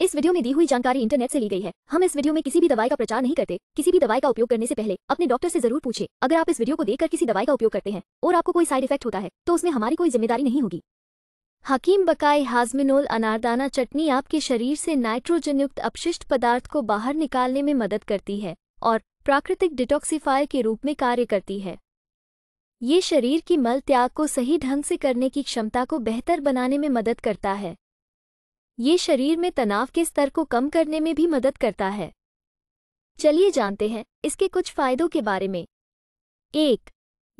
इस वीडियो में दी हुई जानकारी इंटरनेट से ली गई है हम इस वीडियो में किसी भी दवाई का प्रचार नहीं करते किसी भी दवाई का उपयोग करने से पहले अपने डॉक्टर से जरूर पूछे अगर आप इस वीडियो को देखकर किसी दवाई का उपयोग करते हैं और आपको कोई साइड इफेक्ट होता है तो उसमें हमारी कोई जिम्मेदारी नहीं होगी हकीम बकाई हाजमिनोल अनारदाना चटनी आपके शरीर से नाइट्रोजन युक्त अपशिष्ट पदार्थ को बाहर निकालने में मदद करती है और प्राकृतिक डिटॉक्सीफायर के रूप में कार्य करती है ये शरीर की मल त्याग को सही ढंग से करने की क्षमता को बेहतर बनाने में मदद करता है ये शरीर में तनाव के स्तर को कम करने में भी मदद करता है चलिए जानते हैं इसके कुछ फायदों के बारे में एक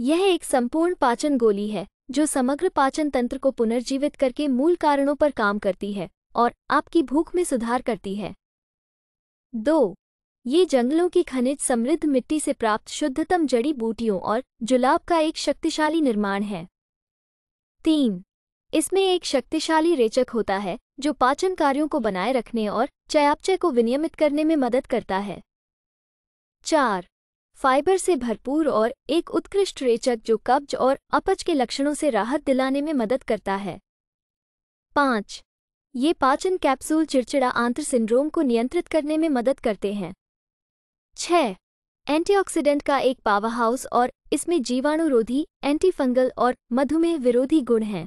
यह एक संपूर्ण पाचन गोली है जो समग्र पाचन तंत्र को पुनर्जीवित करके मूल कारणों पर काम करती है और आपकी भूख में सुधार करती है दो ये जंगलों की खनिज समृद्ध मिट्टी से प्राप्त शुद्धतम जड़ी बूटियों और जुलाब का एक शक्तिशाली निर्माण है तीन इसमें एक शक्तिशाली रेचक होता है जो पाचन कार्यों को बनाए रखने और चयापचय को विनियमित करने में मदद करता है चार फाइबर से भरपूर और एक उत्कृष्ट रेचक जो कब्ज और अपच के लक्षणों से राहत दिलाने में मदद करता है पाँच ये पाचन कैप्सूल चिड़चिड़ा आंत्र सिंड्रोम को नियंत्रित करने में मदद करते हैं छ एंटीऑक्सीडेंट का एक पावर हाउस और इसमें जीवाणुरोधी एंटीफंगल और मधुमेह विरोधी गुण हैं